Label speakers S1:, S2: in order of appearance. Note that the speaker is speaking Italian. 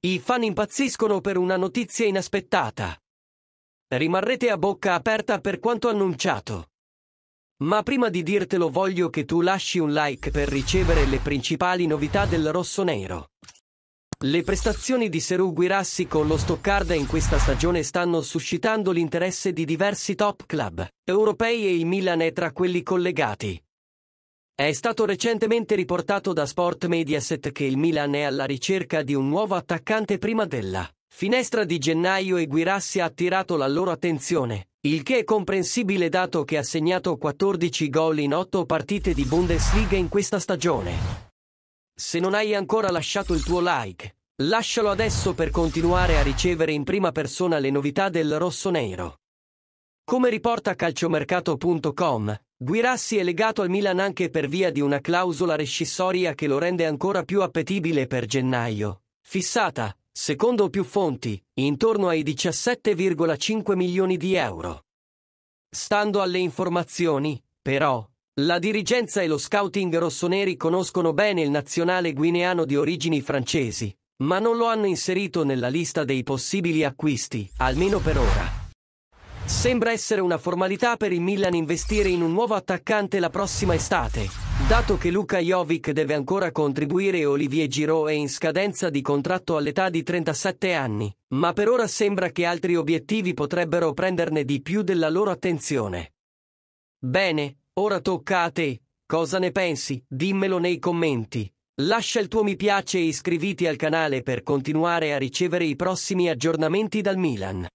S1: I fan impazziscono per una notizia inaspettata. Rimarrete a bocca aperta per quanto annunciato. Ma prima di dirtelo voglio che tu lasci un like per ricevere le principali novità del rosso-nero. Le prestazioni di Seru Guirassi con lo Stoccarda in questa stagione stanno suscitando l'interesse di diversi top club europei e il Milan è tra quelli collegati. È stato recentemente riportato da Sport Mediaset che il Milan è alla ricerca di un nuovo attaccante prima della finestra di gennaio e Guirassi ha attirato la loro attenzione, il che è comprensibile dato che ha segnato 14 gol in 8 partite di Bundesliga in questa stagione. Se non hai ancora lasciato il tuo like, lascialo adesso per continuare a ricevere in prima persona le novità del rosso nero. Come riporta calciomercato.com, Guirassi è legato al Milan anche per via di una clausola rescissoria che lo rende ancora più appetibile per gennaio, fissata, secondo più fonti, intorno ai 17,5 milioni di euro. Stando alle informazioni, però, la dirigenza e lo scouting rossoneri conoscono bene il nazionale guineano di origini francesi, ma non lo hanno inserito nella lista dei possibili acquisti, almeno per ora. Sembra essere una formalità per il Milan investire in un nuovo attaccante la prossima estate, dato che Luka Jovic deve ancora contribuire e Olivier Giraud è in scadenza di contratto all'età di 37 anni, ma per ora sembra che altri obiettivi potrebbero prenderne di più della loro attenzione. Bene, ora tocca a te. Cosa ne pensi? Dimmelo nei commenti. Lascia il tuo mi piace e iscriviti al canale per continuare a ricevere i prossimi aggiornamenti dal Milan.